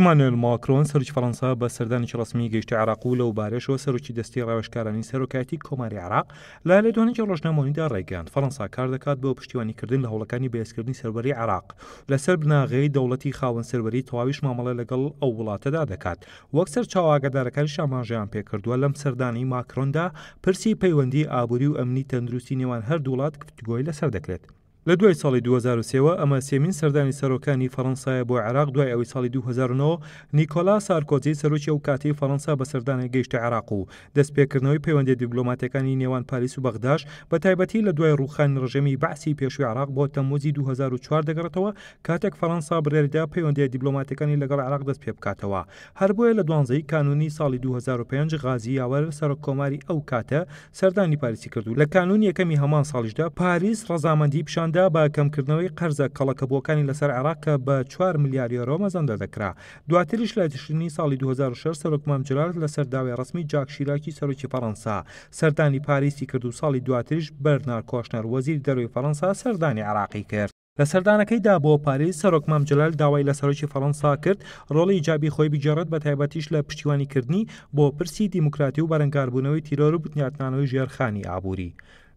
ئمانوێل ماکرۆن سەرکی فەەنسا بە سەردانێکی ڕسمی گەیشتی عراق و لەو بارێشەوە سەرکی دەستی ڕاوشکارانی سەرۆکایەتی کۆماری عراق لا لە دوێنێکی ڕۆژنامۆنیدا ڕێگەیان فەەنسا کار دەکات بۆ پشتیوانیکردن لە هەوڵەکانی بێسکردنی سەربەری عراق لەسەر بناغەی دەوڵەتی خاوەن سەربەری تەواویش مامەڵە لەگەڵ ئەو وڵاتەدا دەکات وەک سەر چاواگەدارەکان شامانژیان پێکردووە لەم سەردانی ماکرۆندا پرسی پەیوەندی ئابووری و ئەمنی تەندروستی نێوان هەردوو وڵات گفتگۆی لەسەر دەکرێت. لە دوای ساڵی 2023ەوە ئەمە سێمین سەردانی سەرۆکانی فەەنسایە بۆ عراق دوای ئەوەی ساڵی 2009 نیکۆلا سارکۆزی سەرۆکی و کاتی فەەنسا بە سەردانی گەیشتە عراق و دەستپێکردنەوەی پەیوەندی دیبلۆماتەکانی نێوان پاریس و بەغداش بە تایبەتی لە دوای ڕوخان ڕژەمی باسی پێشوی عراق بۆ تەمۆزی 2004 دەگەڕێتەوە کاتێک فەەنسا برێردا پەیوەندی دیبلۆماتەکانی لەگەڵ عراق دەست پێ بکاتەوە هەر بۆیە لە دوانزەی کانونی ساڵی 2005 غازی یاوەر سەر کۆماری ئەو کاتە سەردانی پارسی کردو لە کانون یەکەمی هەمان ساڵیشدا پاریس ڕزامەندی پیشان ئەمدا بە کەمکردنەوەی قەرزە کەڵەکەبووەکانی لەسەر عراقە بە 4 میلیاریۆرۆ مەزەندە دەکرا دواتریش لە تشتنی ساڵی 2006 سەرۆکمان جرات لەسەر داوای ڕسمی جاکشیراکی سەرۆکی فەەنسا سەردانی پاریسی کرد و ساڵی دواتریش بەرنار کۆشنەر وەزیر دەروی فەەنسا سەردانی عراقی کرد لە سەردانەکەیدا بۆ پاریس سەرۆک مامجلال داوای لە سەرۆکی فەڕەنسا کرد ڕۆڵی جابی خۆی بجارەت بە تایبەتیش لە پشتیوانیکردنی بۆ پرسی دیموکراتی و بەرەنگاربوونەوەی تیرۆر و بنیاتنانەوەی ژێرخانی ئابووری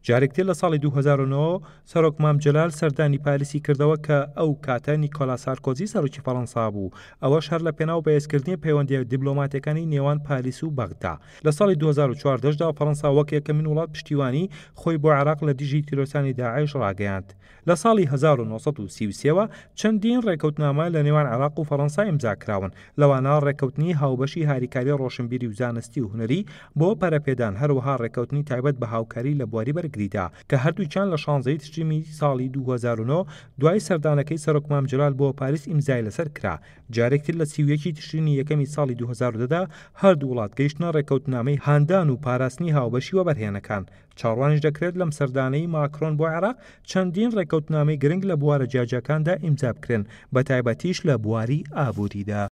جارێک تێ لە ساڵی 2009 سەرۆک مام جلال سەردانی پالیسی کردەوە کە ئەو کاتە نیکۆلا سارکۆزی سەرکی فەەنسا بوو ئەوە شار لە پێناو بەهێزکردنی پەیوەندی دیبلۆماتەکانی نێوان پالیس و بەغدا لە ساڵی 2014دا فەەنسا وەک یەکەمین وڵات پشتیوانی خۆی بۆ عراق لە دیژی تیرۆسانی داعش ڕاگەیاند لە ساڵی 1930ەوە چەندین ڕێکەوتنامە لە نێوان عراق و فەەنسا ئیمزاکراون لەوانە ڕێکەوتنی هاوبەشی هاریکاری ڕۆشنبیری و زانستی و هوەری بۆ پەرەپێدان هەروەها ڕێکەوتنی تایبەت بە هاوکاری لە بواری بەرگ کردیتا کە هەردووچان لە شانزەی تشتیمی ساڵی 2009 دوای سەردانەکەی سەرۆکمام جلال بۆ پاریس ئیمزای لەسەر کرا جارێکتر لە سیویەکی تشتینی یەکەمی ساڵی 2010دا هەردوو وڵات گەیشتە ڕێکەوتنامەی هاندان و پاراستنی هاوبەشی وەبەرهێنەکان چاڕوانش دەکرێت لەم سەردانەی ماکرۆن بۆ عێراق چەندین ڕێکەوتنامەی گرنگ لە بوارە جیاجەکاندا ئیمزا بکرێن بە تایبەتیش لە بواری ئابووریدا.